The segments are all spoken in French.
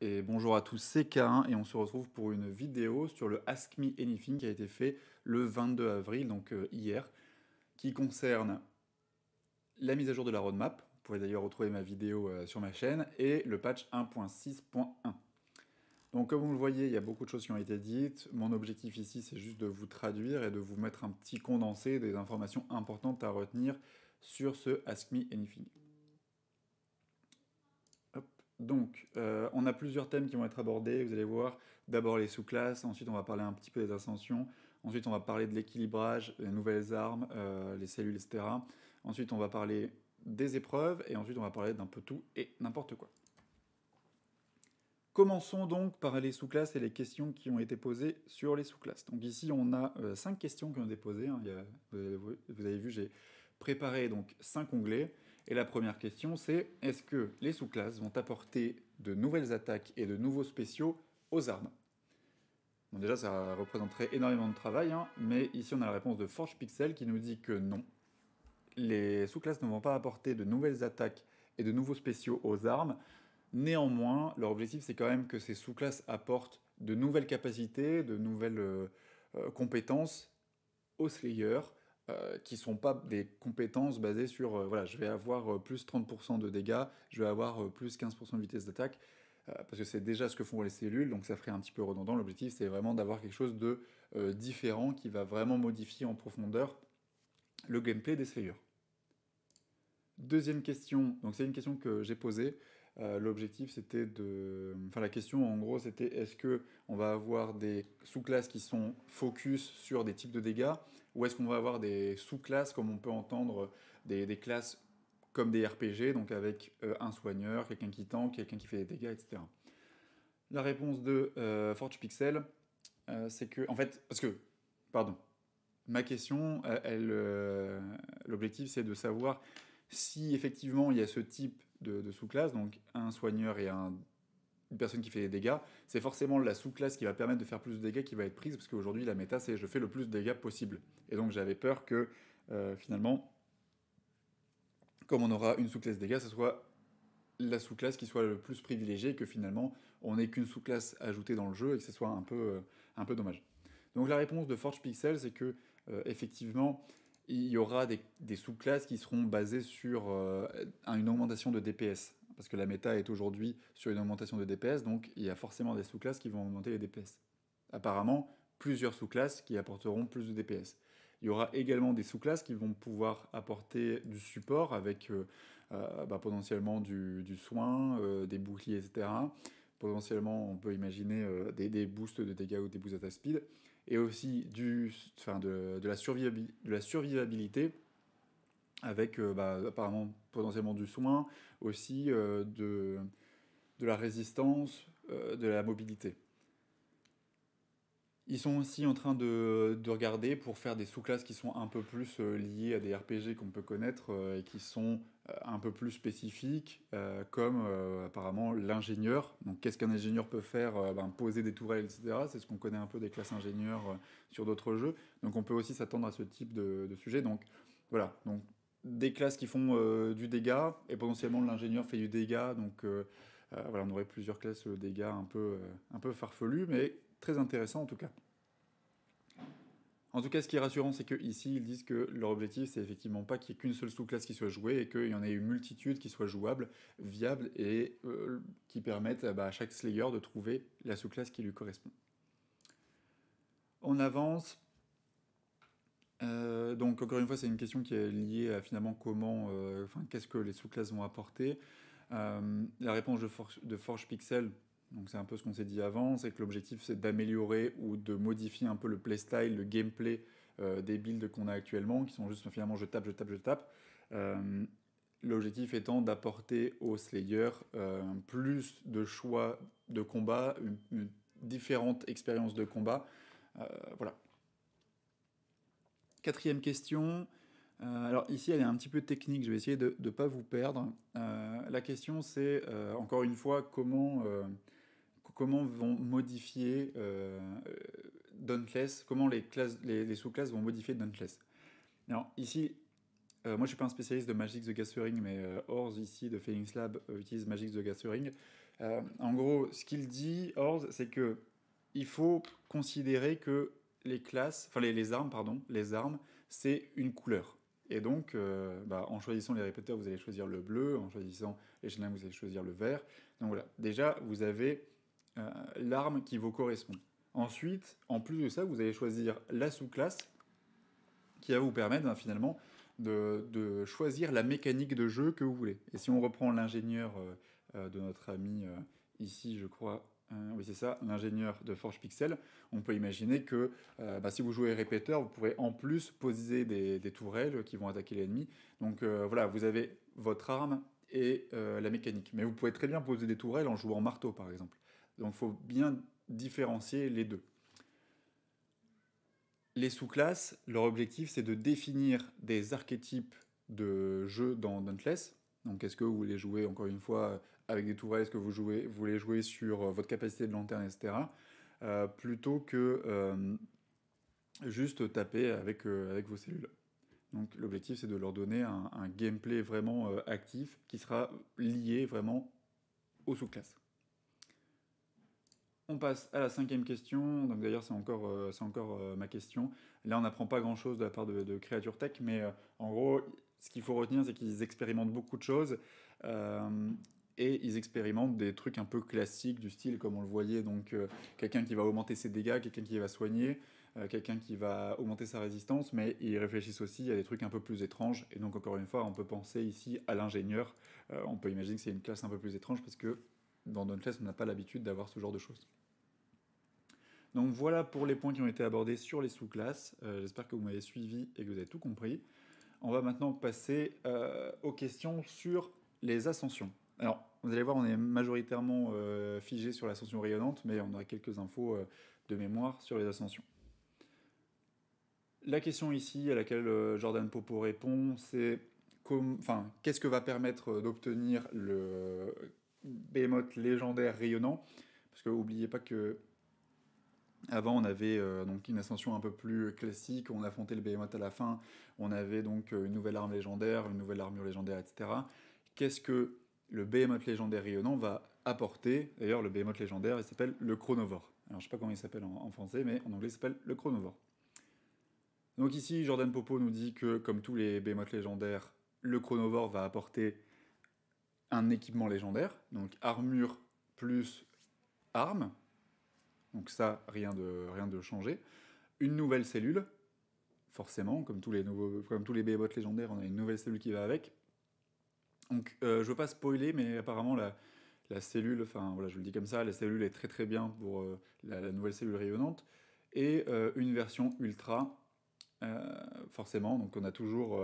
et bonjour à tous, c'est k et on se retrouve pour une vidéo sur le Ask Me Anything qui a été fait le 22 avril, donc euh, hier, qui concerne la mise à jour de la roadmap, vous pouvez d'ailleurs retrouver ma vidéo euh, sur ma chaîne, et le patch 1.6.1. Donc comme vous le voyez, il y a beaucoup de choses qui ont été dites. Mon objectif ici, c'est juste de vous traduire et de vous mettre un petit condensé des informations importantes à retenir sur ce Ask Me Anything. Donc, euh, on a plusieurs thèmes qui vont être abordés. Vous allez voir d'abord les sous-classes, ensuite on va parler un petit peu des ascensions, ensuite on va parler de l'équilibrage, les nouvelles armes, euh, les cellules, etc. Ensuite on va parler des épreuves et ensuite on va parler d'un peu tout et n'importe quoi. Commençons donc par les sous-classes et les questions qui ont été posées sur les sous-classes. Donc ici on a euh, cinq questions qui ont été posées. Hein. vous avez vu, j'ai préparé donc cinq onglets. Et la première question, c'est est-ce que les sous-classes vont apporter de nouvelles attaques et de nouveaux spéciaux aux armes déjà, ça représenterait énormément de travail, hein, mais ici, on a la réponse de Forge Pixel qui nous dit que non. Les sous-classes ne vont pas apporter de nouvelles attaques et de nouveaux spéciaux aux armes. Néanmoins, leur objectif, c'est quand même que ces sous-classes apportent de nouvelles capacités, de nouvelles euh, euh, compétences aux slayers, qui euh, qui sont pas des compétences basées sur euh, voilà, je vais avoir euh, plus 30% de dégâts, je vais avoir plus 15% de vitesse d'attaque, parce que c'est déjà ce que font les cellules, donc ça ferait un petit peu redondant. L'objectif, c'est vraiment d'avoir quelque chose de différent qui va vraiment modifier en profondeur le gameplay des cellules. Deuxième question, donc c'est une question que j'ai posée. Euh, l'objectif, c'était de. Enfin, la question, en gros, c'était est-ce que on va avoir des sous-classes qui sont focus sur des types de dégâts, ou est-ce qu'on va avoir des sous-classes comme on peut entendre des, des, classes comme des RPG, donc avec euh, un soigneur, quelqu'un qui tank, quelqu'un qui fait des dégâts, etc. La réponse de euh, Pixel, euh, c'est que, en fait, parce que, pardon, ma question, l'objectif, c'est de savoir si effectivement il y a ce type de, sous-classe, donc un soigneur et une personne qui fait des dégâts, c'est forcément la sous-classe qui va permettre de faire plus de dégâts qui va être prise, parce qu'aujourd'hui la méta c'est je fais le plus de dégâts possible. Et donc j'avais peur que euh, finalement, comme on aura une sous-classe dégâts, ce soit la sous-classe qui soit le plus privilégiée, que finalement on n'ait qu'une sous-classe ajoutée dans le jeu et que ce soit un peu, euh, un peu dommage. Donc la réponse de Forge Pixel, c'est que euh, effectivement, il y aura des, sous-classes qui seront basées sur euh, une augmentation de DPS. Parce que la méta est aujourd'hui sur une augmentation de DPS, donc il y a forcément des sous-classes qui vont augmenter les DPS. Apparemment, plusieurs sous-classes qui apporteront plus de DPS. Il y aura également des sous-classes qui vont pouvoir apporter du support avec euh, euh, bah, potentiellement du, soin, des boucliers, etc. Potentiellement, on peut imaginer des, boosts de dégâts ou des boosts à speed et aussi du, enfin de, la survivabilité, de la survivabilité avec euh, bah, apparemment potentiellement du soin, aussi euh, de, de la résistance, euh, de la mobilité. Ils sont aussi en train de, de regarder pour faire des sous-classes qui sont un peu plus liées à des RPG qu'on peut connaître et qui sont euh, un peu plus spécifique, euh, comme euh, apparemment l'ingénieur. Donc, qu'est-ce qu'un ingénieur peut faire ben, Poser des tourelles, etc. C'est ce qu'on connaît un peu des classes ingénieurs sur d'autres jeux. Donc, on peut aussi s'attendre à ce type de, sujet. Donc, voilà. Donc, des classes qui font du dégât, et potentiellement l'ingénieur fait du dégât. Donc, voilà, on aurait plusieurs classes dégâts un peu, un peu farfelues, mais très intéressant en tout cas. En tout cas, ce qui est rassurant, c'est qu'ici, ils disent que leur objectif, c'est effectivement pas qu'il n'y ait qu'une seule sous-classe qui soit jouée et qu'il y en ait une multitude qui soit jouable, viable et euh, qui permette bah, à chaque Slayer de trouver la sous-classe qui lui correspond. On avance. Euh, donc, encore une fois, c'est une question qui est liée à finalement comment, euh, enfin, qu'est-ce que les sous-classes vont apporter. la réponse de, ForgePixel... de Forge Pixel donc c'est un peu ce qu'on s'est dit avant, c'est que l'objectif c'est d'améliorer ou de modifier un peu le playstyle, le gameplay euh, des builds qu'on a actuellement, qui sont juste finalement je tape, je tape, je tape. Euh, l'objectif étant d'apporter aux Slayer euh, plus de choix de combat, une, différente expérience de combat. voilà. Quatrième question. alors ici elle est un petit peu technique, je vais essayer de ne pas vous perdre. la question c'est encore une fois comment comment vont modifier euh, comment les, classes, les, sous-classes vont modifier Dauntless. Alors ici, euh, moi je suis pas un spécialiste de Magic the Gathering, mais euh, Ors ici de Phoenix Lab euh, utilise Magic the Gathering. en gros, ce qu'il dit, Ors, c'est que il faut considérer que les classes, enfin les, armes, pardon, les armes, c'est une couleur. Et donc, bah, en choisissant les répéteurs, vous allez choisir le bleu, en choisissant les chenilles, vous allez choisir le vert. Donc voilà, déjà, vous avez euh, l'arme qui vous correspond. Ensuite, en plus de ça, vous allez choisir la sous-classe qui va vous permettre ben, finalement de, choisir la mécanique de jeu que vous voulez. Et si on reprend l'ingénieur euh, euh, de notre ami ici, je crois, hein, oui c'est ça, l'ingénieur de Forge Pixel, on peut imaginer que ben, si vous jouez répéteur, vous pourrez en plus poser des, des tourelles qui vont attaquer l'ennemi. Donc voilà, vous avez votre arme et la mécanique. Mais vous pouvez très bien poser des tourelles en jouant marteau par exemple. Donc il faut bien différencier les deux. Les sous-classes, leur objectif c'est de définir des archétypes de jeu dans Dauntless. Donc est-ce que vous voulez jouer encore une fois avec des tourelles, est-ce que vous, jouez, vous, voulez jouer sur euh, votre capacité de lanterne, etc. Euh, plutôt que euh, juste taper avec, avec vos cellules. Donc l'objectif c'est de leur donner un gameplay vraiment actif qui sera lié vraiment aux sous-classes. On passe à la cinquième question. Donc d'ailleurs, c'est encore, euh, c'est encore euh, ma question. Là, on n'apprend pas grand-chose de la part de, de Creature Tech, mais euh, en gros, ce qu'il faut retenir, c'est qu'ils expérimentent beaucoup de choses. et ils expérimentent des trucs un peu classiques du style, comme on le voyait, donc quelqu'un qui va augmenter ses dégâts, quelqu'un qui va soigner, quelqu'un qui va augmenter sa résistance, mais ils réfléchissent aussi à des trucs un peu plus étranges. Et donc encore une fois, on peut penser ici à l'ingénieur. on peut imaginer que c'est une classe un peu plus étrange parce que dans notre classe, on n'a pas l'habitude d'avoir ce genre de choses. Donc voilà pour les points qui ont été abordés sur les sous-classes. Euh, j'espère que vous m'avez suivi et que vous avez tout compris. On va maintenant passer euh, aux questions sur les ascensions. Alors, vous allez voir, on est majoritairement euh, figé sur l'ascension rayonnante, mais on aura quelques infos de mémoire sur les ascensions. La question ici à laquelle Jordan Popo répond, c'est qu'est-ce que va permettre d'obtenir le Bémot légendaire rayonnant Parce que n'oubliez pas que avant, on avait euh, donc une ascension un peu plus classique, on affrontait le Behemoth à la fin, on avait donc euh, une nouvelle arme légendaire, une nouvelle armure légendaire, etc. Qu'est-ce que le Behemoth légendaire rayonnant va apporter D'ailleurs, le Behemoth légendaire, il s'appelle le Chronovore. Alors, je sais pas comment il s'appelle en, français, mais en anglais, il s'appelle le Chronovore. Donc ici, Jordan Popo nous dit que, comme tous les Behemoth légendaires, le Chronovore va apporter un équipement légendaire, donc armure plus arme, donc ça, rien de, rien de changé. Une nouvelle cellule, forcément, comme tous les, nouveaux, comme tous les légendaires, on a une nouvelle cellule qui va avec. Donc euh, je veux pas spoiler, mais apparemment la, cellule, enfin voilà, je le dis comme ça, la cellule est très très bien pour euh, la, nouvelle cellule rayonnante. Et euh, une version ultra, euh, forcément, donc on a toujours,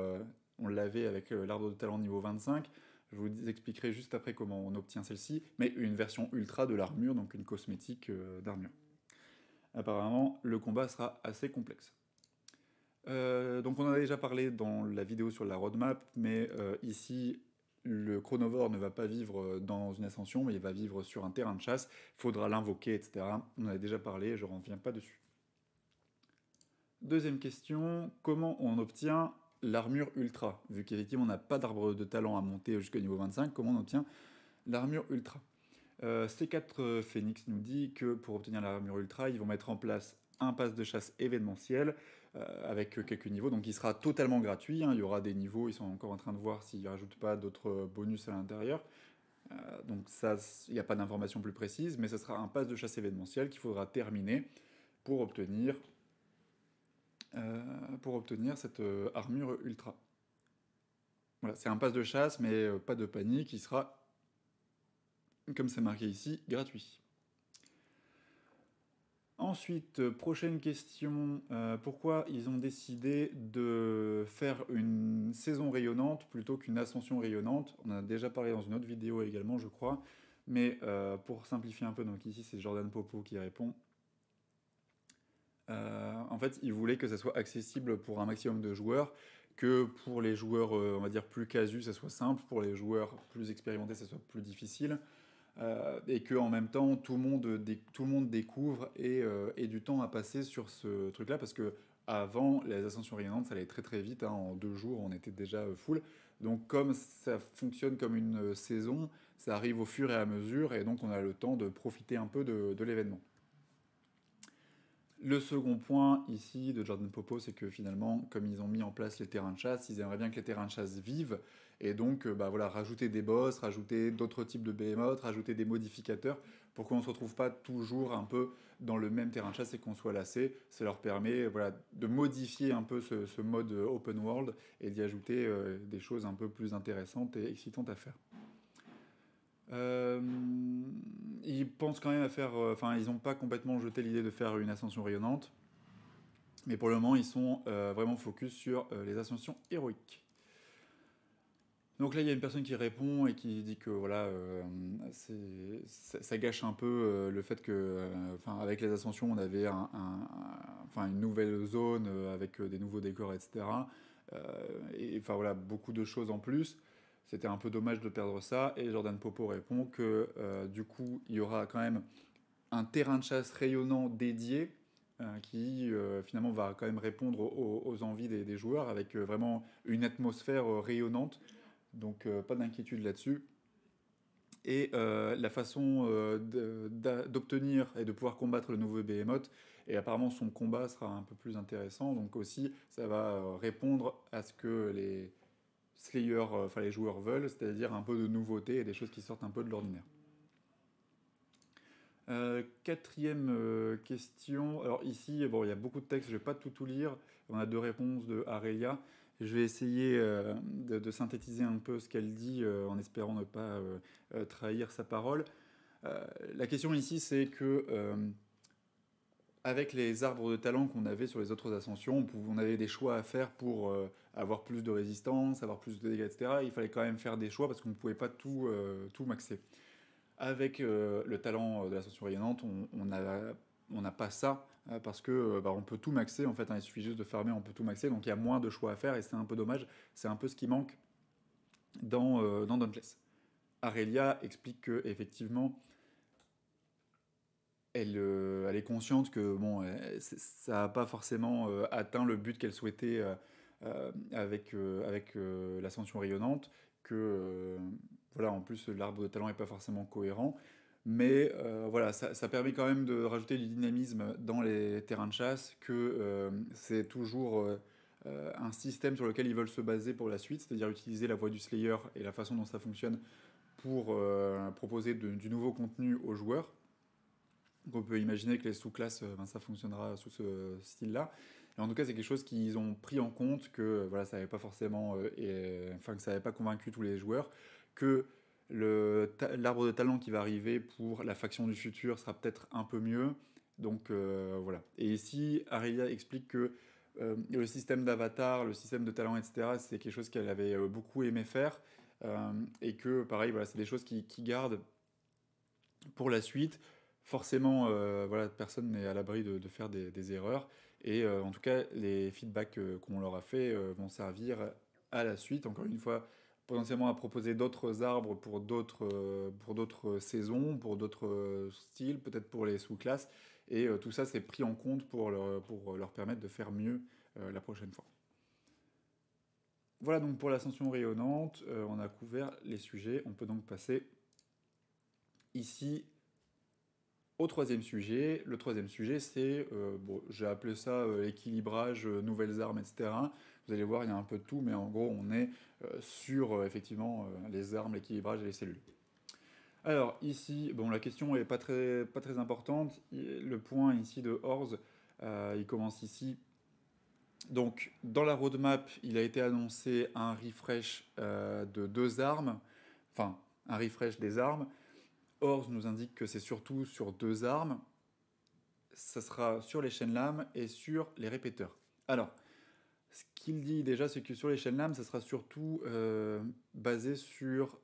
on l'avait avec l'arbre de talent niveau 25, je vous expliquerai juste après comment on obtient celle-ci, mais une version ultra de l'armure, donc une cosmétique d'armure. Apparemment, le combat sera assez complexe. Euh, donc on en a déjà parlé dans la vidéo sur la roadmap, mais euh, ici, le chronovore ne va pas vivre dans une ascension, mais il va vivre sur un terrain de chasse, faudra l'invoquer, etc. On en a déjà parlé, je ne reviens pas dessus. Deuxième question, comment on obtient l'armure ultra Vu qu'effectivement on n'a pas d'arbre de talent à monter jusqu'au niveau 25, comment on obtient l'armure ultra euh, C4 euh, Phoenix nous dit que pour obtenir l'armure ultra, ils vont mettre en place un pass de chasse événementiel euh, avec quelques niveaux, donc il sera totalement gratuit. Hein. Il y aura des niveaux, ils sont encore en train de voir s'ils rajoutent pas d'autres bonus à l'intérieur. donc ça, il n'y a pas d'informations plus précise, mais ce sera un pass de chasse événementiel qu'il faudra terminer pour obtenir, pour obtenir cette armure ultra. Voilà, c'est un pass de chasse, mais pas de panique, il sera comme c'est marqué ici, gratuit. Ensuite, euh, prochaine question, euh, pourquoi ils ont décidé de faire une saison rayonnante plutôt qu'une ascension rayonnante On a déjà parlé dans une autre vidéo également, je crois. Mais euh, pour simplifier un peu, donc ici c'est Jordan Popo qui répond. en fait, ils voulaient que ça soit accessible pour un maximum de joueurs, que pour les joueurs, on va dire, plus casus, ça soit simple, pour les joueurs plus expérimentés, ça soit plus difficile. Euh, et que en même temps tout le monde, découvre euh, et, du temps à passer sur ce truc-là parce que avant les ascensions rayonnantes ça allait très très vite, hein. en deux jours on était déjà euh, full. Donc comme ça fonctionne comme une saison, ça arrive au fur et à mesure et donc on a le temps de profiter un peu de, de l'événement. Le second point ici de Jordan Popo, c'est que finalement, comme ils ont mis en place les terrains de chasse, ils aimeraient bien que les terrains de chasse vivent. Et donc, euh, bah voilà, rajouter des boss, rajouter d'autres types de behemoths, rajouter des modificateurs pour qu'on ne se retrouve pas toujours un peu dans le même terrain de chasse et qu'on soit lassé. Ça leur permet voilà, de modifier un peu ce, mode open world et d'y ajouter euh, des choses un peu plus intéressantes et excitantes à faire. Euh, ils pensent quand même à faire. Enfin, ils n'ont pas complètement jeté l'idée de faire une ascension rayonnante. Mais pour le moment, ils sont vraiment focus sur les ascensions héroïques. Donc là, il y a une personne qui répond et qui dit que voilà, euh, ça, gâche un peu euh, le fait que, euh, avec les ascensions, on avait une nouvelle zone avec des nouveaux décors, etc. et enfin voilà, beaucoup de choses en plus. C'était un peu dommage de perdre ça. Et Jordan Popo répond que du coup, il y aura quand même un terrain de chasse rayonnant dédié qui finalement va quand même répondre aux, envies des, des joueurs avec vraiment une atmosphère rayonnante. Donc euh, pas d'inquiétude là-dessus. Et euh, la façon euh, d'obtenir et de pouvoir combattre le nouveau Behemoth, et apparemment son combat sera un peu plus intéressant, donc aussi ça va répondre à ce que les Slayers, les joueurs veulent, c'est-à-dire un peu de nouveauté et des choses qui sortent un peu de l'ordinaire. quatrième question. Alors ici, il y a beaucoup de textes, je ne vais pas tout, tout lire. On a deux réponses de Aurelia. Je vais essayer euh, de, synthétiser un peu ce qu'elle dit euh, en espérant ne pas euh, trahir sa parole. la question ici, c'est que avec les arbres de talent qu'on avait sur les autres ascensions, on, avait des choix à faire pour avoir plus de résistance, avoir plus de dégâts, etc. Il fallait quand même faire des choix parce qu'on ne pouvait pas tout, tout maxer. Avec le talent de l'ascension rayonnante, on, on a on n'a pas ça euh, parce que euh, bah, on peut tout maxer en fait. Hein, il suffit juste de fermer, on peut tout maxer. Donc il y a moins de choix à faire et c'est un peu dommage. C'est un peu ce qui manque dans euh, Dauntless. Aurelia explique que effectivement elle, euh, elle, est consciente que bon, ça n'a pas forcément atteint le but qu'elle souhaitait avec, avec l'ascension rayonnante, que voilà, en plus l'arbre de talent n'est pas forcément cohérent, mais euh, voilà, ça, permet quand même de rajouter du dynamisme dans les terrains de chasse, que euh, c'est toujours euh, un système sur lequel ils veulent se baser pour la suite, c'est-à-dire utiliser la voix du Slayer et la façon dont ça fonctionne pour proposer du nouveau contenu aux joueurs. on peut imaginer que les sous-classes, ben, ça fonctionnera sous ce style-là. en tout cas, c'est quelque chose qu'ils ont pris en compte, que voilà, ça n'avait pas forcément, et, enfin que ça n'avait pas convaincu tous les joueurs, que L'arbre de talent qui va arriver pour la faction du futur sera peut-être un peu mieux. Donc euh, voilà. Et ici, Aurelia explique que euh, le système d'avatar, le système de talent, etc., c'est quelque chose qu'elle avait euh, beaucoup aimé faire. et que, pareil, voilà, c'est des choses qui, gardent pour la suite. Forcément, voilà, personne n'est à l'abri de, faire des, des erreurs. Et en tout cas, les feedbacks qu'on leur a fait vont servir à la suite. Encore une fois, potentiellement à proposer d'autres arbres pour d'autres euh, saisons, pour d'autres euh, styles, peut-être pour les sous-classes. Et euh, tout ça, c'est pris en compte pour leur, permettre de faire mieux la prochaine fois. Voilà donc pour l'ascension rayonnante, on a couvert les sujets. On peut donc passer ici au troisième sujet. Le troisième sujet, c'est, j'ai appelé ça l'équilibrage, nouvelles armes, etc. Vous allez voir, il y a un peu de tout, mais en gros, on est euh, sur euh, effectivement euh, les armes, l'équilibrage et les cellules. Alors ici, bon, la question n'est pas très, pas très importante. Le point ici de Orz, il commence ici. Donc dans la roadmap, il a été annoncé un refresh de deux armes, enfin un refresh des armes. ors nous indique que c'est surtout sur deux armes. Ça sera sur les chaînes lames et sur les répéteurs. Alors, ce qu'il dit déjà, c'est que sur les chaînes NAM, ça sera surtout euh, basé sur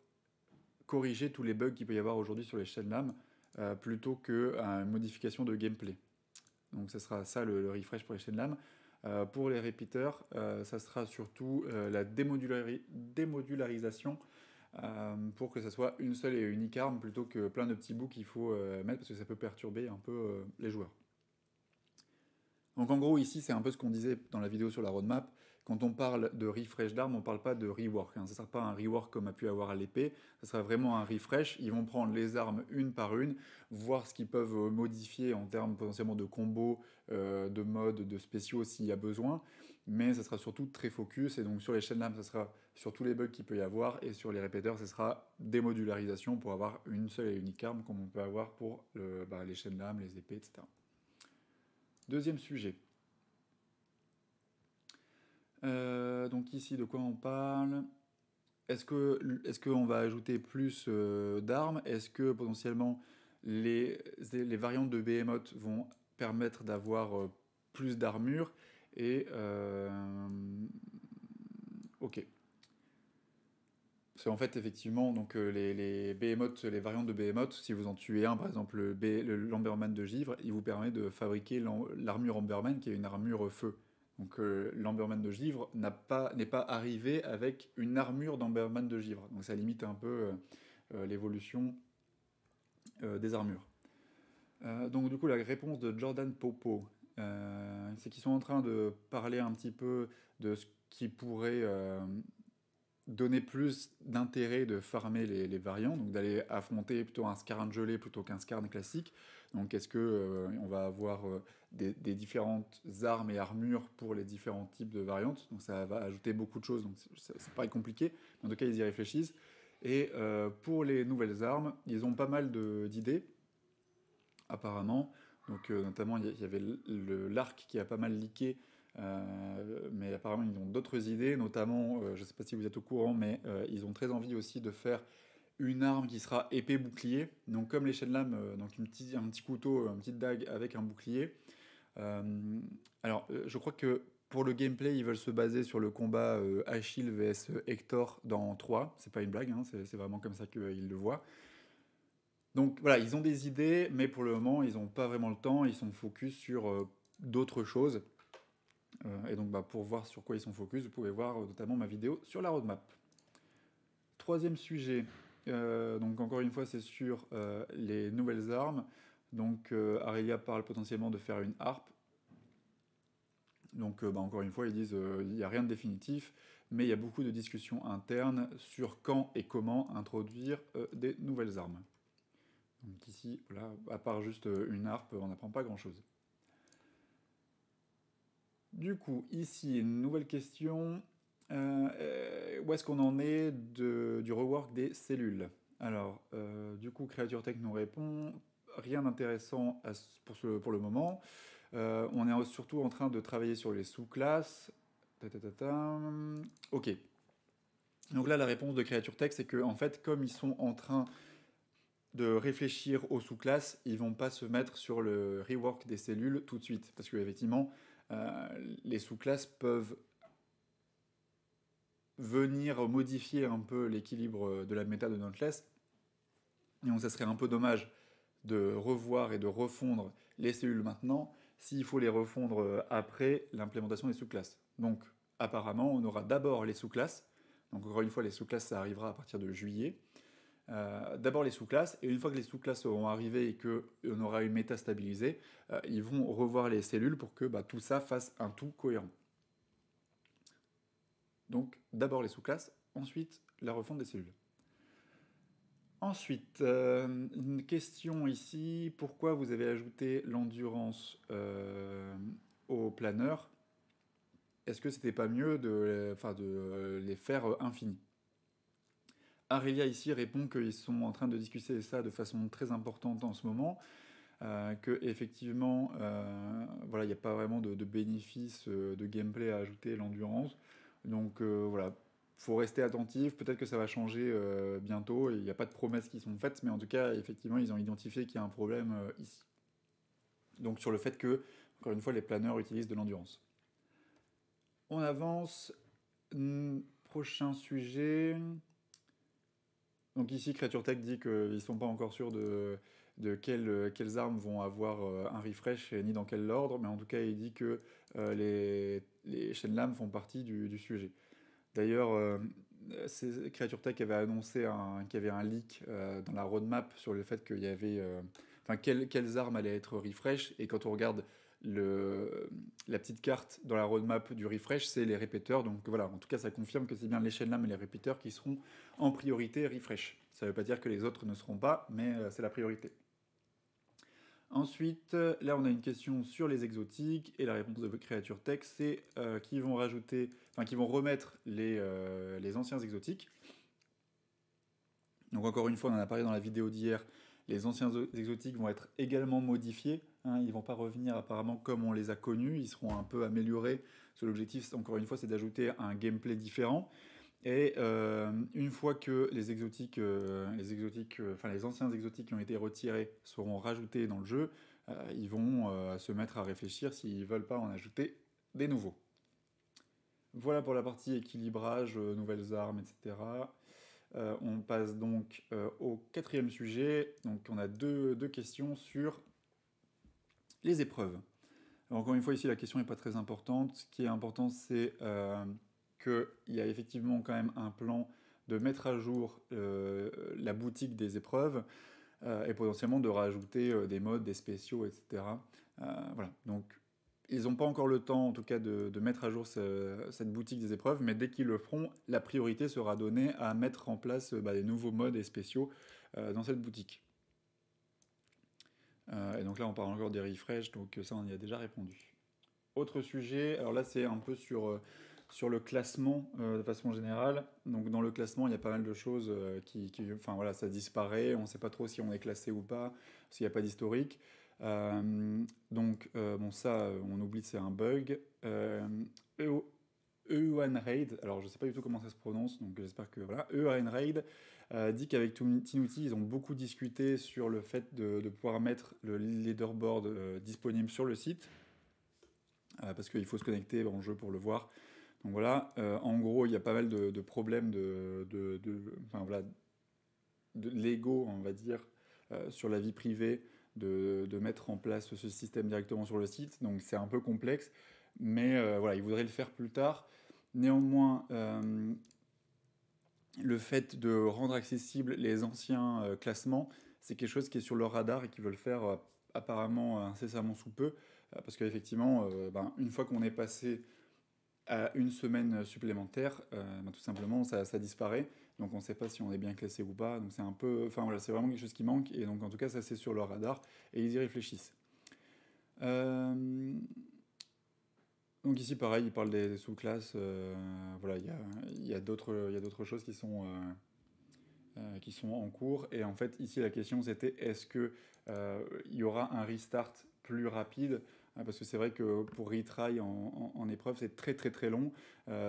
corriger tous les bugs qu'il peut y avoir aujourd'hui sur les NAM, euh, plutôt qu'une euh, modification de gameplay. Donc ça sera ça le, refresh pour les chaînes Euh, pour les repeaters, ça sera surtout la démodularisation pour que ça soit une seule et unique arme plutôt que plein de petits bouts qu'il faut mettre parce que ça peut perturber un peu les joueurs. Donc en gros, ici, c'est un peu ce qu'on disait dans la vidéo sur la roadmap. Quand on parle de refresh d'armes, on ne parle pas de rework. Ce hein. Ça ne sera pas un rework comme a pu avoir à l'épée. Ce sera vraiment un refresh. Ils vont prendre les armes une par une, voir ce qu'ils peuvent euh, modifier en termes potentiellement de combos, euh, de modes, de spéciaux s'il y a besoin. Mais ce sera surtout très focus. Et donc sur les chaînes d'armes, ce sera sur tous les bugs qu'il peut y avoir. Et sur les répéteurs, ce sera des modularisations pour avoir une seule et unique arme comme on peut avoir pour bah, les chaînes d'armes, les épées, etc. Deuxième sujet. Euh, donc ici, de quoi on parle Est-ce que est-ce qu'on va ajouter plus euh, d'armes Est-ce que potentiellement les, les variantes de Behemoth vont permettre d'avoir euh, plus d'armure Et ok. C'est en fait, effectivement, donc, euh, les, les les variantes de behemoth, si vous en tuez un, par exemple Lamberman de Givre, il vous permet de fabriquer l'armure Amberman, qui est une armure feu. Donc euh, l'Amberman de Givre n'est pas, pas arrivé avec une armure d'Amberman de Givre. Donc ça limite un peu euh, l'évolution des armures. donc du coup, la réponse de Jordan Popo, c'est qu'ils sont en train de parler un petit peu de ce qui pourrait donner plus d'intérêt de farmer les, les variants, donc d'aller affronter plutôt un Skarn gelé plutôt qu'un scarne classique. Donc est-ce que euh, on va avoir euh, des, différentes armes et armures pour les différents types de variantes Donc ça va ajouter beaucoup de choses, donc c'est pas compliqué. En tout cas, ils y réfléchissent. Et euh, pour les nouvelles armes, ils ont pas mal d'idées, apparemment. Donc notamment, il y, y avait l'arc qui a pas mal liqué euh, mais apparemment, ils ont d'autres idées, notamment, euh, je ne sais pas si vous êtes au courant, mais euh, ils ont très envie aussi de faire une arme qui sera épée bouclier. Donc comme les chaînes lames, donc un petit couteau, une petite dague avec un bouclier. alors je crois que pour le gameplay, ils veulent se baser sur le combat Achille vs Hector dans 3. C'est pas une blague, hein, c'est vraiment comme ça qu'ils le voient. Donc voilà, ils ont des idées, mais pour le moment, ils n'ont pas vraiment le temps. Ils sont focus sur d'autres choses. Euh, et donc bah, pour voir sur quoi ils sont focus, vous pouvez voir euh, notamment ma vidéo sur la roadmap. Troisième sujet, euh, donc encore une fois c'est sur les nouvelles armes. Donc Aurelia parle potentiellement de faire une harpe. Donc bah, encore une fois ils disent il n'y a rien de définitif, mais il y a beaucoup de discussions internes sur quand et comment introduire des nouvelles armes. Donc ici, à part juste une harpe, on n'apprend pas grand-chose. Du coup, ici, une nouvelle question. Euh, euh, où est-ce qu'on en est du rework des cellules Alors, euh, du coup, Creature Tech nous répond rien d'intéressant pour, le moment. on est surtout en train de travailler sur les sous-classes. Ok. Donc là, la réponse de Créature Tech, c'est que, en fait, comme ils sont en train de réfléchir aux sous-classes, ils ne vont pas se mettre sur le rework des cellules tout de suite. Parce que, effectivement, euh, les sous-classes peuvent venir modifier un peu l'équilibre de la méthode de Dauntless. Et donc ça serait un peu dommage de revoir et de refondre les cellules maintenant s'il faut les refondre après l'implémentation des sous-classes. Donc apparemment on aura d'abord les sous-classes. Donc encore une fois les sous-classes ça arrivera à partir de juillet. Euh, d'abord les sous-classes, et une fois que les sous-classes seront arrivé et qu'on aura une méta stabilisée, euh, ils vont revoir les cellules pour que bah, tout ça fasse un tout cohérent. Donc d'abord les sous-classes, ensuite la refonte des cellules. Ensuite, euh, une question ici, pourquoi vous avez ajouté l'endurance au planeur Est-ce que c'était pas mieux de, de les faire infinis Arrivia ici répond qu'ils sont en train de discuter ça de façon très importante en ce moment. Euh, que effectivement, euh, voilà, il n'y a pas vraiment de, bénéfice euh, de gameplay à ajouter l'endurance. Donc euh, voilà, faut rester attentif. Peut-être que ça va changer bientôt. Il n'y a pas de promesses qui sont faites, mais en tout cas, effectivement, ils ont identifié qu'il y a un problème ici. Donc sur le fait que, encore une fois, les planeurs utilisent de l'endurance. On avance. Prochain sujet. Donc ici, Creature Tech dit qu'ils ne sont pas encore sûrs de, de quelles, euh, quelles, armes vont avoir euh, un refresh ni dans quel ordre, mais en tout cas, il dit que euh, les, les chaînes lames font partie du, du sujet. D'ailleurs, Creature Tech avait annoncé qu'il y avait un leak dans la roadmap sur le fait qu'il y avait. Enfin, quelles, quelles, armes allaient être refresh, et quand on regarde la petite carte dans la roadmap du refresh, c'est les répéteurs. Donc voilà, en tout cas, ça confirme que c'est bien les chaînes-là, mais les répéteurs qui seront en priorité refresh. Ça ne veut pas dire que les autres ne seront pas, mais euh, c'est la priorité. Ensuite, euh, là, on a une question sur les exotiques et la réponse de Créature Tech, c'est euh, qu'ils vont rajouter, qui vont remettre les, les anciens exotiques. Donc encore une fois, on en a parlé dans la vidéo d'hier, les anciens exotiques vont être également modifiés Hein, ils ne vont pas revenir apparemment comme on les a connus, ils seront un peu améliorés. L'objectif, encore une fois, c'est d'ajouter un gameplay différent. Et euh, une fois que les exotiques, euh, les exotiques, euh, enfin les anciens exotiques qui ont été retirés seront rajoutés dans le jeu, ils vont se mettre à réfléchir s'ils veulent pas en ajouter des nouveaux. Voilà pour la partie équilibrage, nouvelles armes, etc. on passe donc au quatrième sujet. Donc on a deux, deux questions sur les épreuves. encore une fois, ici, la question n'est pas très importante. Ce qui est important, c'est euh, qu'il y a effectivement quand même un plan de mettre à jour euh, la boutique des épreuves euh, et potentiellement de rajouter des modes, des spéciaux, etc. voilà. Donc, ils n'ont pas encore le temps, en tout cas, de, mettre à jour cette boutique des épreuves, mais dès qu'ils le feront, la priorité sera donnée à mettre en place bah, des nouveaux modes et spéciaux dans cette boutique. Euh, et donc là, on parle encore des refresh, donc euh, ça, on y a déjà répondu. Autre sujet, alors là, c'est un peu sur, euh, sur le classement de façon générale. Donc dans le classement, il y a pas mal de choses qui, Enfin voilà, ça disparaît, on ne sait pas trop si on est classé ou pas, s'il n'y a pas d'historique. donc bon, ça, on oublie, c'est un bug. Euan e e Raid, alors je ne sais pas du tout comment ça se prononce, donc j'espère que voilà. Euan Raid, euh, dit qu'avec Tinuti, ils ont beaucoup discuté sur le fait de, pouvoir mettre le leaderboard euh, disponible sur le site, euh, parce qu'il faut se connecter en jeu pour le voir. Donc voilà, en gros, il y a pas mal de, problèmes de, de, enfin, voilà, de l'ego, on va dire, sur la vie privée, de, mettre en place ce système directement sur le site. Donc c'est un peu complexe, mais voilà, ils voudraient le faire plus tard. Néanmoins, le fait de rendre accessibles les anciens euh, classements, c'est quelque chose qui est sur leur radar et qu'ils veulent faire euh, apparemment euh, incessamment sous peu, parce qu'effectivement, ben, une fois qu'on est passé à une semaine supplémentaire, ben, tout simplement, ça, disparaît. Donc on ne sait pas si on est bien classé ou pas. Donc c'est un peu, enfin voilà, c'est vraiment quelque chose qui manque. Et donc en tout cas, ça c'est sur leur radar et ils y réfléchissent. Euh... Donc ici, pareil, il parle des, sous-classes. Euh, voilà, il y a, d'autres choses euh, euh, qui sont, en cours. Et en fait, ici, la question, c'était est-ce qu'il y aura un restart plus rapide hein, parce que c'est vrai que pour retry en, en, épreuve, c'est très très très long.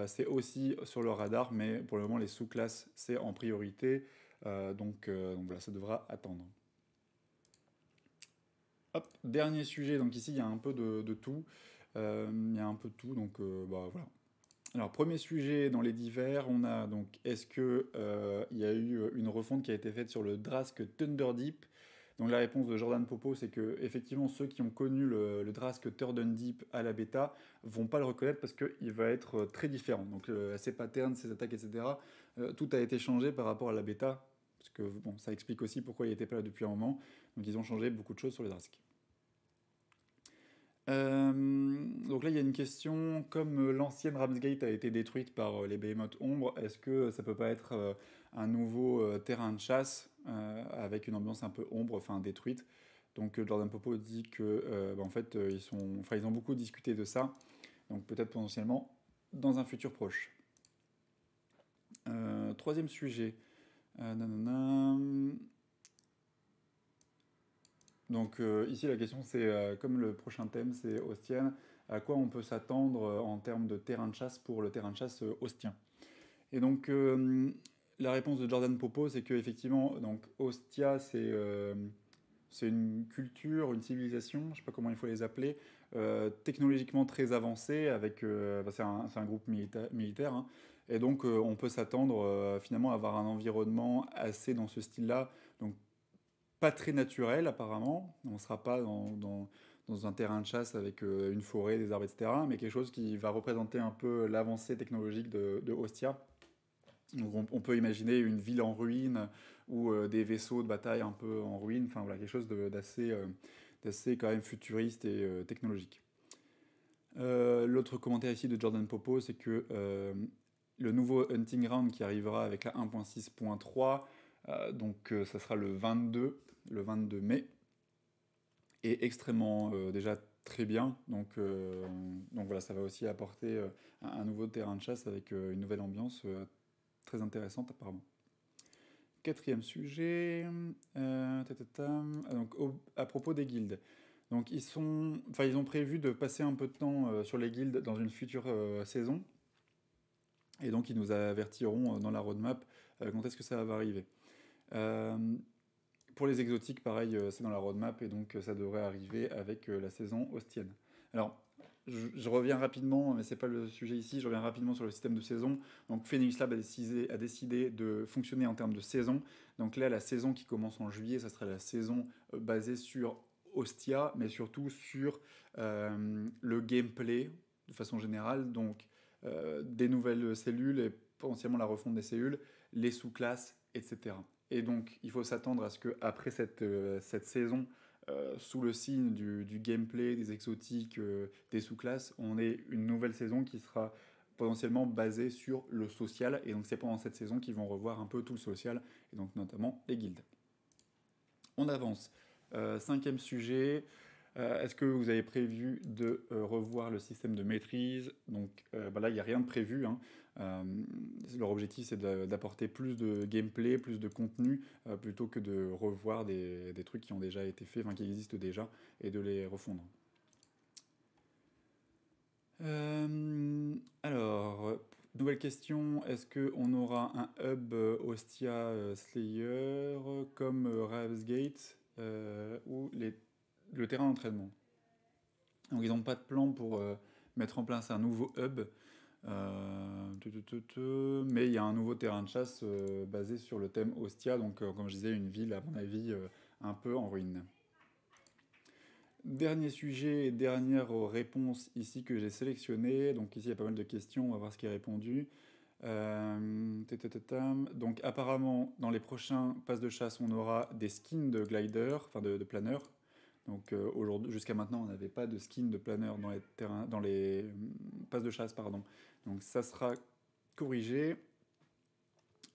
c'est aussi sur le radar, mais pour le moment, les sous-classes, c'est en priorité. donc, voilà, ça devra attendre. Hop, dernier sujet. Donc ici, il y a un peu de tout. Euh, il y a un peu de tout, donc euh, bah, voilà. Alors, premier sujet dans les divers, on a donc est-ce qu'il euh, y a eu euh, une refonte qui a été faite sur le Drask Thunderdeep Donc, la réponse de Jordan Popo, c'est que effectivement, ceux qui ont connu le, le Drask Thunderdeep à la bêta vont pas le reconnaître parce qu'il va être très différent. Donc, ses patterns, ses attaques, etc., tout a été changé par rapport à la bêta. Parce que ça explique aussi pourquoi il n'était pas là depuis un moment. Donc, ils ont changé beaucoup de choses sur le Drask. Euh, donc là, il y a une question. Comme euh, l'ancienne Ramsgate a été détruite par euh, les Behemoth Ombre, est-ce que ça peut pas être un nouveau terrain de chasse avec une ambiance un peu ombre, enfin détruite Donc Jordan Popo dit que, bah, en fait, ils, sont, ils ont beaucoup discuté de ça. Donc peut-être potentiellement dans un futur proche. troisième sujet. Donc euh, ici, la question, c'est, euh, comme le prochain thème, c'est Ostien, à quoi on peut s'attendre euh, en termes de terrain de chasse pour le terrain de chasse Ostien Et donc, la réponse de Jordan Popo, c'est qu'effectivement, donc, Ostia, c'est une culture, une civilisation, je ne sais pas comment il faut les appeler, technologiquement très avancée, avec, bah, c'est, un, groupe militaire, hein. et donc on peut s'attendre finalement à avoir un environnement assez dans ce style-là, pas très naturel apparemment. On ne sera pas dans, dans, dans, un terrain de chasse avec euh, une forêt, des arbres, etc. Mais quelque chose qui va représenter un peu l'avancée technologique de, de Ostia. Donc on, peut imaginer une ville en ruine ou euh, des vaisseaux de bataille un peu en ruine. Enfin voilà, quelque chose d'assez euh, d'assez quand même futuriste et technologique. L'autre commentaire ici de Jordan Popo, c'est que le nouveau Hunting Ground qui arrivera avec la 1.6.3 euh, donc euh, ça sera le 22, le mai. Et extrêmement euh, déjà très bien. Donc, donc voilà, ça va aussi apporter un, nouveau terrain de chasse avec une nouvelle ambiance très intéressante apparemment. Quatrième sujet, ah, donc, à propos des guildes. Donc ils, sont, ils ont prévu de passer un peu de temps sur les guildes dans une future saison. Et donc ils nous avertiront dans la roadmap quand est-ce que ça va arriver. Euh, pour les exotiques, pareil, euh, c'est dans la roadmap et donc euh, ça devrait arriver avec la saison hostienne. Alors, je, reviens rapidement, mais c'est pas le sujet ici, je reviens rapidement sur le système de saison. Donc Phoenix Lab a décidé, de fonctionner en termes de saison. Donc là, la saison qui commence en juillet, ça serait la saison basée sur Ostia, mais surtout sur le gameplay de façon générale. Donc des nouvelles cellules et potentiellement la refonte des cellules, les sous-classes, etc. Et donc, il faut s'attendre à ce qu'après cette, euh, cette saison, euh, sous le signe du, du gameplay, des exotiques, euh, des sous-classes, on ait une nouvelle saison qui sera potentiellement basée sur le social. Et donc, c'est pendant cette saison qu'ils vont revoir un peu tout le social, et donc notamment les guildes. On avance. cinquième sujet. Est-ce que vous avez prévu de revoir le système de maîtrise Donc bah là, il n'y a rien de prévu. Hein. Euh, leur objectif, c'est d'apporter plus de gameplay, plus de contenu, euh, plutôt que de revoir des, trucs qui ont déjà été faits, enfin qui existent déjà, et de les refondre. Euh, alors, nouvelle question, est-ce qu'on aura un hub Hostia Slayer comme Ravesgate ou le terrain d'entraînement Donc ils n'ont pas de plan pour mettre en place un nouveau hub, euh, mais il y a un nouveau terrain de chasse euh, basé sur le thème Ostia, donc euh, comme je disais, une ville à mon avis un peu en ruine. Dernier sujet, et dernière réponse ici que j'ai sélectionné. Donc ici il y a pas mal de questions, on va voir ce qui est répondu. Donc apparemment dans les prochains passes de chasse on aura des skins de gliders, enfin de, de planeurs, donc euh, aujourd'hui, jusqu'à maintenant, on n'avait pas de skin de planeur dans les terrains, dans les euh, passes de chasse, pardon. Donc ça sera corrigé.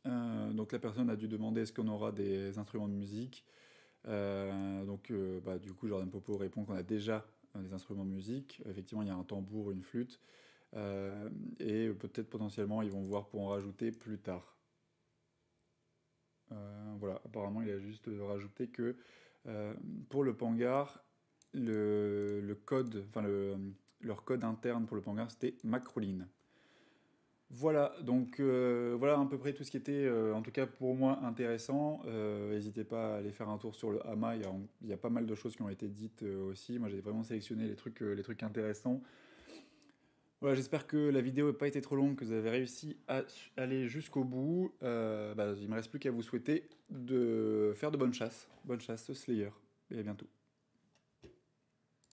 Euh, donc la personne a dû demander est-ce qu'on aura des instruments de musique. donc bah, du coup, Jordan Popo répond qu'on a déjà des instruments de musique. Effectivement, il y a un tambour, une flûte. et peut-être potentiellement, ils vont voir pour en rajouter plus tard. voilà, apparemment, il a juste rajouté que euh, pour le Pangar, code, leur code interne pour le Pangar, c'était macroline. Voilà, donc euh, voilà à peu près tout ce qui était, euh, en tout cas pour moi, intéressant. N'hésitez pas à aller faire un tour sur le Hama, il y, a, pas mal de choses qui ont été dites aussi. Moi j'ai vraiment sélectionné les trucs intéressants. Voilà, j'espère que la vidéo n'a pas été trop longue, que vous avez réussi à aller jusqu'au bout. Euh, bah, il ne me reste plus qu'à vous souhaiter de faire de bonnes chasses. Bonne chasse, Slayer, et à bientôt.